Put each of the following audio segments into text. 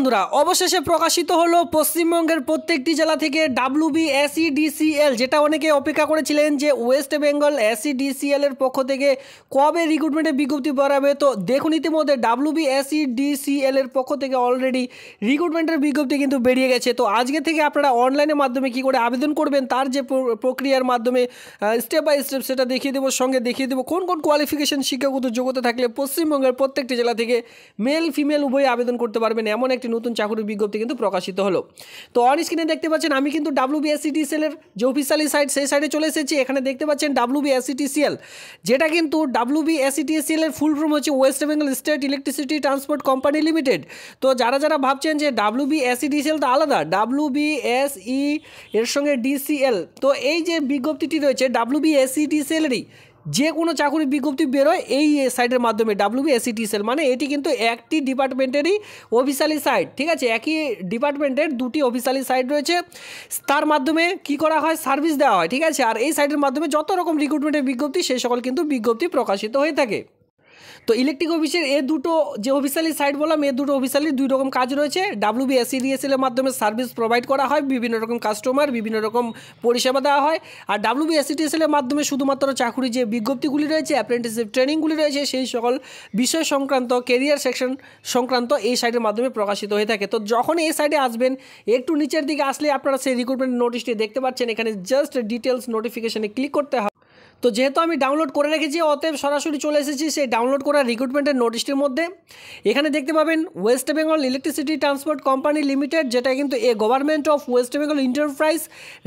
বন্ধুরা অবশেষে প্রকাশিত হলো পশ্চিমবঙ্গের প্রত্যেকটি জেলা থেকে ডাব্লিউবি এসিডিসিএল e যেটা অনেকে অপেক্ষা করেছিলেন যে ওয়েস্ট বেঙ্গল এসিডিসিএল এর পক্ষ থেকে কবে রিক্রুটমেন্টের বিজ্ঞপ্তি বেরাবে তো দেখুন ইতিমধ্যে ডাব্লিউবি এসিডিসিএল e এর পক্ষ থেকে অলরেডি রিক্রুটমেন্টের বিজ্ঞপ্তি কিন্তু বেরিয়ে গেছে তো আজকে থেকে আপনারা অনলাইনের মাধ্যমে কি করে আবেদন করবেন তার যে প্রক্রিয়ার মাধ্যমে স্টেপ বাই স্টেপ সেটা দেখিয়ে দেবো সঙ্গে দেখিয়ে দেবো কোন কোন কোয়ালিফিকেশন শিক্ষাগত যোগ্যতা থাকলে পশ্চিমবঙ্গের প্রত্যেকটি জেলা থেকে মেল ফিমেল উভয়ে আবেদন করতে পারবেন এমন একটি নতুন চাকরির বিজ্ঞপ্তি কিন্তু প্রকাশিত হলো তো অন স্ক্রিনে দেখতে পাচ্ছেন আমি কিন্তু ডাব্লিউবিএসসিটিসিএলের যে অফিসিয়ালি সাইট সেই সাইডে চলে এসেছি এখানে দেখতে পাচ্ছেন ডাব্লিউবিএসসিটিসিএল যেটা কিন্তু ডাব্লিউবিএসসিটিসিএলের ফুল ফর্ম হচ্ছে West Bengal state electricity transport company limited তো যারা যারা ভাবছেন যে ডাব্লিউবিএসসিটিসিএল তো আলাদা ডাব্লিউবিএসই e এর সঙ্গে ডিসিএল তো এই যে বিজ্ঞপ্তিটি রয়েছে ডাব্লিউবিএসসিটিসিএলেরই যে কোনো চাকরির বিজ্ঞপ্তি বেরোয় এই সাইটের মাধ্যমে ডাব্লিউবিএসিটিসেল মানে এটি কিন্তু একটি ডিপার্টমেন্টেরই অফিসিয়ালি সাইট ঠিক আছে একই ডিপার্টমেন্টের দুটি অফিসিয়ালি সাইট রয়েছে তার মাধ্যমে কি করা হয় সার্ভিস দেওয়া হয় ঠিক আছে আর এই সাইটের মাধ্যমে যত রকম রিক্রুটমেন্টের বিজ্ঞপ্তি সেই সকল কিন্তু বিজ্ঞপ্তি প্রকাশিত হয়ে থাকে তো ইলেকট্রিক অফিসের এ দুটো যে অফিসালি সাইট বললাম এ দুটো অফিসালি দুই রকম কাজ রয়েছে ডাব্লিউবি এসিডিএসএল এর মাধ্যমে সার্ভিস প্রোভাইড করা হয় বিভিন্ন রকম কাস্টমার বিভিন্ন রকম পরিষেবা দেওয়া হয় আর ডাব্লিউবি এসিডিএসএল এর মাধ্যমে শুধুমাত্র চাকুরির যে বিজ্ঞপ্তিগুলি রয়েছে অ্যাপ্রেন্টিসশিপ ট্রেনিংগুলি রয়েছে সেই সকল বিষয় সংক্রান্ত কেরিয়ার সেকশন সংক্রান্ত এই সাইটের মাধ্যমে প্রকাশিত হয়ে থাকে তো যখন এই সাইটে আসবেন একটু নিচের দিকে আসলে আপনারা সেই রিক্রুটমেন্ট নোটিশটি দেখতে পাচ্ছেন এখানে জাস্ট ডিটেলস নোটিফিকেশনে ক্লিক করতে হবে তো যেহেতু আমি ডাউনলোড করে রেখেছি অতএব সরাসরি চলে এসেছি সেই ডাউনলোড করা রিক্রুটমেন্টের নোটিশটির মধ্যে এখানে দেখতে পাবেন West Bengal electricity transport company limited যেটা কিন্তু a government of West Bengal enterprise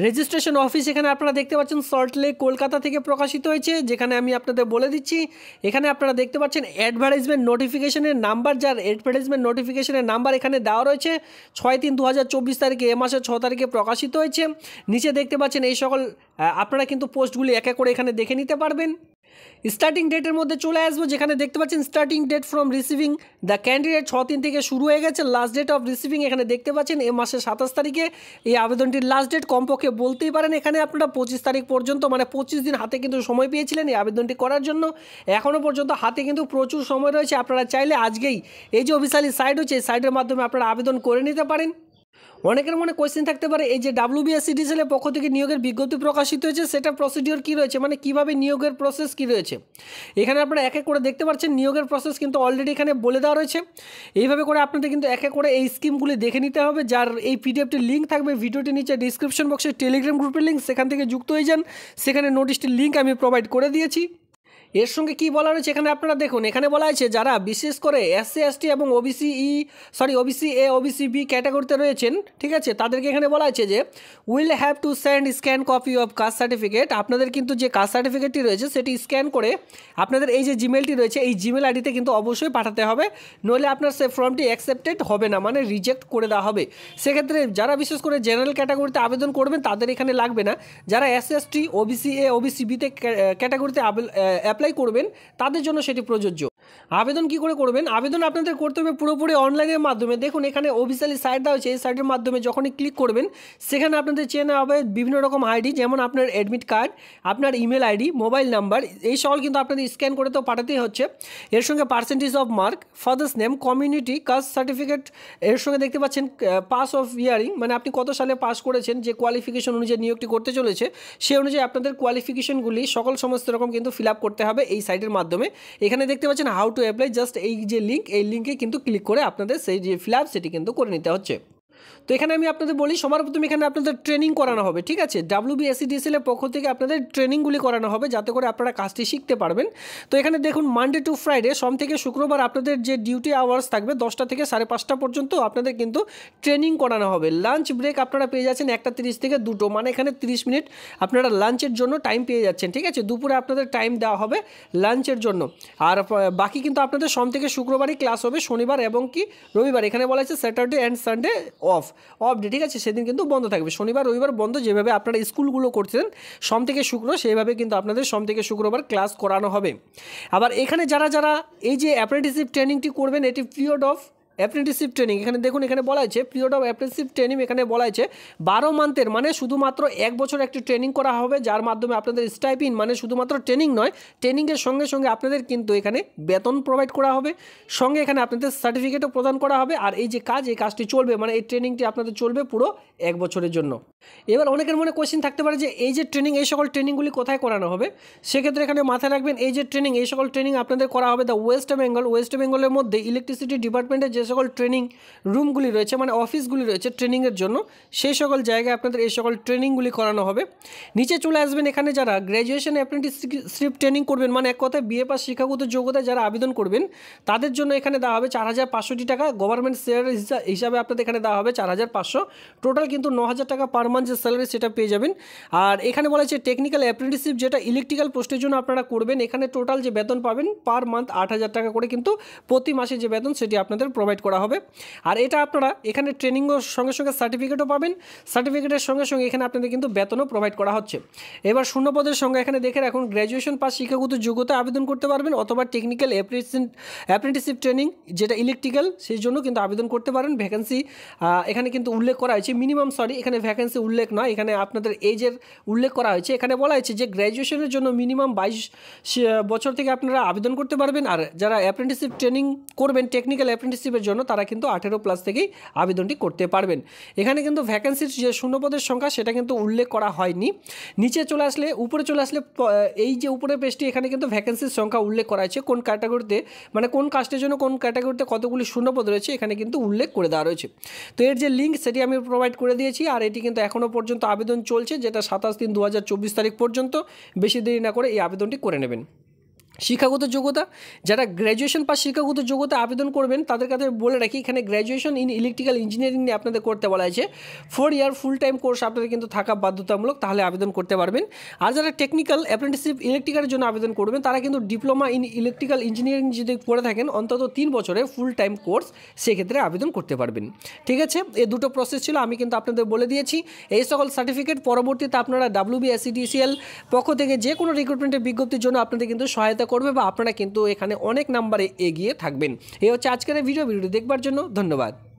registration office এখানে আপনারা দেখতে পাচ্ছেন সল্টলেক কলকাতা থেকে প্রকাশিত হয়েছে যেখানে আমি আপনাদের বলে দিচ্ছি এখানে আপনারা দেখতে পাচ্ছেন অ্যাডভার্টাইজমেন্ট নোটিফিকেশনের নাম্বার যার অ্যাডভার্টাইজমেন্ট নোটিফিকেশনের নাম্বার এখানে দেওয়া রয়েছে ছয় তিন দু হাজার চব্বিশ তারিখে এ মাসের ছ তারিখে প্রকাশিত হয়েছে নিচে দেখতে পাচ্ছেন এই সকল আপনারা কিন্তু পোস্টগুলি এক এক করে এখানে দেখে নিতে পারবেন স্টার্টিং ডেটের মধ্যে চলে আসবো যেখানে দেখতে পাচ্ছেন starting date from receiving the candidate ছ তিন থেকে শুরু হয়ে গেছে লাস্ট ডেট অফ রিসিভিং এখানে দেখতে পাচ্ছেন এ মাসের সাতাশ তারিখে এই আবেদনটির লাস্ট ডেট কমপক্ষে বলতেই পারেন এখানে আপনারা পঁচিশ তারিখ পর্যন্ত মানে পঁচিশ দিন হাতে কিন্তু সময় পেয়েছিলেন এই আবেদনটি করার জন্য এখনও পর্যন্ত হাতে কিন্তু প্রচুর সময় রয়েছে আপনারা চাইলে আজকেই এই যে অফিসিয়ালি সাইট হচ্ছে এই সাইটের মাধ্যমে আপনারা আবেদন করে নিতে পারেন অনেকের মনে কোয়েশ্চেন থাকতে পারে এই যে ডাব্লিউবিএসসি ডিসেলের পক্ষ থেকে নিয়োগের বিজ্ঞপ্তি প্রকাশিত হয়েছে সেটা প্রসিডিওর কী রয়েছে মানে কিভাবে নিয়োগের প্রসেস কী রয়েছে এখানে আপনারা এক এক করে দেখতে পাচ্ছেন নিয়োগের প্রসেস কিন্তু অলরেডি এখানে বলে দেওয়া রয়েছে এইভাবে করে আপনাদের কিন্তু এক এক করে এই স্কিমগুলি দেখে নিতে হবে যার এই পিডিএফটির লিঙ্ক থাকবে ভিডিওটি নিচে ডিসক্রিপশন বক্সে টেলিগ্রাম গ্রুপের লিঙ্ক সেখান থেকে যুক্ত হয়ে যান সেখানে নোটিশটির লিঙ্ক আমি প্রোভাইড করে দিয়েছি এর সঙ্গে কি বলা রয়েছে এখানে আপনারা দেখুন এখানে বলা হয়েছে যারা বিশেষ করে এসসি এসটি এবং ওবিসি ই sorry OBC A OBC B ক্যাটাগরিতে রয়েছেন ঠিক আছে তাদেরকে এখানে বলা হয়েছে যে will have to send scan copy of caste certificate আপনাদের কিন্তু যে কাস্ট সার্টিফিকেটটি রয়েছে সেটি স্ক্যান করে আপনাদের এই যে জিমেলটি রয়েছে এই জিমেল আইডিতে কিন্তু অবশ্যই পাঠাতে হবে নইলে আপনার সে ফর্মটি অ্যাকসেপ্টেড হবে না মানে রিজেক্ট করে দেওয়া হবে সেক্ষেত্রে যারা বিশেষ করে জেনারেল ক্যাটাগরিতে আবেদন করবেন তাদের এখানে লাগবে না যারা S ST OBC A OBC বিতে ক্যাটাগরিতে অ্যাপ্লাই অ্যাপ্লাই করবেন তাদের জন্য সেটি প্রযোজ্য আবেদন কি করে করবেন আবেদন আপনাদের করতে হবে পুরোপুরি অনলাইনের মাধ্যমে দেখুন এখানে অফিসিয়ালি সাইট দেওয়া হয়েছে এই সাইটের মাধ্যমে যখনই ক্লিক করবেন সেখানে আপনাদের চেয়ে নেওয়া হবে বিভিন্ন রকম আইডি যেমন আপনার অ্যাডমিট কার্ড আপনার ইমেল আইডি মোবাইল নাম্বার এই সকল কিন্তু আপনাদের স্ক্যান করে তো পাঠাতেই হচ্ছে এর সঙ্গে percentage of mark father's name community caste certificate এর সঙ্গে দেখতে পাচ্ছেন পাস অফ ইয়ারিং মানে আপনি কত সালে পাস করেছেন যে কোয়ালিফিকেশন অনুযায়ী নিয়োগটি করতে চলেছে সেই অনুযায়ী আপনাদের কোয়ালিফিকেশনগুলি সকল সমস্ত রকম কিন্তু ফিল করতে হবে এই সাইটের মাধ্যমে এখানে দেখতে পাচ্ছেন হাউ টু অ্যাপ্লাই জাস্ট এই যে লিঙ্ক এই লিঙ্কে কিন্তু ক্লিক করে আপনাদের সেই যে ফিল সেটি কিন্তু করে নিতে হচ্ছে তো এখানে আমি আপনাদের বলি সবার প্রথমে এখানে আপনাদের ট্রেনিং করানো হবে ঠিক আছে ডাব্লিউ e এর পক্ষ থেকে আপনাদের ট্রেনিংগুলি করানো হবে যাতে করে আপনারা কাজটি শিখতে পারবেন তো এখানে দেখুন মানডে টু ফ্রাইডে সোম থেকে শুক্রবার আপনাদের যে ডিউটি আওয়ার্স থাকবে দশটা থেকে সাড়ে পাঁচটা পর্যন্ত আপনাদের কিন্তু ট্রেনিং করানো হবে লাঞ্চ ব্রেক আপনারা পেয়ে যাচ্ছেন একটা তিরিশ থেকে দুটো মানে এখানে তিরিশ মিনিট আপনারা লাঞ্চের জন্য টাইম পেয়ে যাচ্ছেন ঠিক আছে দুপুরে আপনাদের টাইম দেওয়া হবে লাঞ্চের জন্য আর বাকি কিন্তু আপনাদের সোম থেকে শুক্রবারই ক্লাস হবে শনিবার এবং কি রবিবার এখানে বলা আছে Saturday and Sunday off off day ঠিক আছে সেদিন কিন্তু বন্ধ থাকবে শনিবার রবিবার বন্ধ যেভাবে আপনারা স্কুলগুলো করছেন সোম থেকে শুক্র সেইভাবে কিন্তু আপনাদের সোম থেকে শুক্রবার ক্লাস করানো হবে আবার এখানে যারা যারা এই যে অ্যাপ্রেন্টিসিপ ট্রেনিংটি করবেন এটি পিরিয়ড অফ অ্যাপ্রেন্টিসিপ ট্রেনিং এখানে দেখুন এখানে বলা আছে পিরিয়ড অফ অ্যাপ্রেন্টিসিপ ট্রেনিং এখানে বলা আছে বারো মান্থের মানে শুধুমাত্র এক বছর একটি ট্রেনিং করা হবে যার মাধ্যমে আপনাদের স্টাইপিন মানে শুধুমাত্র ট্রেনিং নয় ট্রেনিংয়ের সঙ্গে সঙ্গে আপনাদের কিন্তু এখানে বেতন প্রোভাইড করা হবে সঙ্গে এখানে আপনাদের সার্টিফিকেটও প্রদান করা হবে আর এই যে কাজ এই কাজটি চলবে মানে এই ট্রেনিংটি আপনাদের চলবে পুরো এক বছরের জন্য এবার অনেকের মনে কোয়েশ্চেন থাকতে পারে যে এই যে ট্রেনিং এই সকল ট্রেনিংগুলি কোথায় করানো হবে সেক্ষেত্রে এখানে মাথায় রাখবেন এই যে ট্রেনিং এই সকল ট্রেনিং আপনাদের করা হবে দ্য ওয়েস্ট বেঙ্গল ওয়েস্ট বেঙ্গলের মধ্যে ইলেকট্রিসিটি ডিপার্টমেন্টের যে সকল ট্রেনিং রুমগুলি রয়েছে মানে অফিসগুলি রয়েছে ট্রেনিংয়ের জন্য সেই সকল জায়গায় আপনাদের এই সকল ট্রেনিংগুলি করানো হবে নিচে চলে আসবেন এখানে যারা গ্র্যাজুয়েশন অ্যাপ্রেন্টিসশিপ ট্রেনিং করবেন মানে এক কথায় বিএ পাস শিক্ষাগত যোগ্যতায় যারা আবেদন করবেন তাদের জন্য এখানে দেওয়া হবে চার হাজার পাঁচশোটি টাকা গভর্নমেন্ট শেয়ার হিসাবে আপনাদের এখানে দেওয়া হবে চার হাজার পাঁচশো টোটাল কিন্তু ন হাজার টাকা পার মান্থ যে স্যালারি সেটা পেয়ে যাবেন আর এখানে বলা হচ্ছে টেকনিক্যাল অ্যাপ্রেন্টিসশিপ যেটা ইলেকট্রিক্যাল পোস্টের জন্য আপনারা করবেন এখানে টোটাল যে বেতন পাবেন পার মান্থ আট হাজার টাকা করে কিন্তু প্রতি মাসে যে বেতন সেটি আপনাদের প্রোভাইড প্রোভাইড করা হবে আর এটা আপনারা এখানে ট্রেনিংও সঙ্গে সঙ্গে সার্টিফিকেটও পাবেন সার্টিফিকেটের সঙ্গে সঙ্গে এখানে আপনাদের কিন্তু বেতনও প্রোভাইড করা হচ্ছে এবার শূন্যপদের সঙ্গে এখানে দেখে রাখুন গ্র্যাজুয়েশন পাস শিক্ষাগত যোগ্যতা আবেদন করতে পারবেন অথবা টেকনিক্যাল অ্যাপ্রেন্টিসিপ ট্রেনিং যেটা ইলেকট্রিক্যাল সেই জন্য কিন্তু আবেদন করতে পারেন ভ্যাকেন্সি এখানে কিন্তু উল্লেখ করা হয়েছে মিনিমাম সরি এখানে ভ্যাকেন্সি উল্লেখ নয় এখানে আপনাদের এজের উল্লেখ করা হয়েছে এখানে বলা হয়েছে যে গ্র্যাজুয়েশনের জন্য মিনিমাম বাইশ বছর থেকে আপনারা আবেদন করতে পারবেন আর যারা অ্যাপ্রেন্টিসিপ ট্রেনিং করবেন টেকনিক্যাল অ্যাপ্রেন্টিসশিপের পদের জন্য তারা কিন্তু আঠেরো প্লাস থেকেই আবেদনটি করতে পারবেন এখানে কিন্তু ভ্যাকেন্সির যে শূন্যপদের সংখ্যা সেটা কিন্তু উল্লেখ করা হয়নি নিচে চলে আসলে উপরে চলে আসলে এই যে উপরে পেজটি এখানে কিন্তু ভ্যাকেন্সির সংখ্যা উল্লেখ করা হয়েছে কোন ক্যাটাগরিতে মানে কোন কাস্টের জন্য কোন ক্যাটাগরিতে কতগুলি শূন্যপদ রয়েছে এখানে কিন্তু উল্লেখ করে দেওয়া রয়েছে তো এর যে লিঙ্ক সেটি আমি প্রোভাইড করে দিয়েছি আর এটি কিন্তু এখনও পর্যন্ত আবেদন চলছে যেটা সাতাশ তিন দু তারিখ পর্যন্ত বেশি দেরি না করে এই আবেদনটি করে নেবেন শিক্ষাগত যোগ্যতা যারা গ্র্যাজুয়েশন বা শিক্ষাগত যোগ্যতা আবেদন করবেন তাদের কাছে বলে রাখি এখানে গ্র্যাজুয়েশন ইন ইলেকট্রিক্যাল ইঞ্জিনিয়ারিং নিয়ে আপনাদের করতে বলা হয়েছে four year full time course আপনাদের কিন্তু থাকা বাধ্যতামূলক তাহলে আবেদন করতে পারবেন আর যারা টেকনিক্যাল অ্যাপ্রেন্টিসশিপ ইলেকট্রিক্যালের জন্য আবেদন করবেন তারা কিন্তু ডিপ্লোমা ইন ইলেকট্রিক্যাল ইঞ্জিনিয়ারিং যদি করে থাকেন অন্তত তিন বছরে ফুল টাইম কোর্স সেক্ষেত্রে আবেদন করতে পারবেন ঠিক আছে এই দুটো প্রসেস ছিল আমি কিন্তু আপনাদের বলে দিয়েছি এই সকল সার্টিফিকেট পরবর্তীতে আপনারা ডাব্লিউবিএসিডিসিএল পক্ষ থেকে যে কোনো রিক্রুটমেন্টের বিজ্ঞপ্তির জন্য আপনাদের কিন্তু সহায়তা সহায়তা করবে বা আপনারা কিন্তু এখানে অনেক নাম্বারে এগিয়ে থাকবেন এই হচ্ছে আজকের ভিডিও ভিডিওটি দেখবার জন্য ধন্যবাদ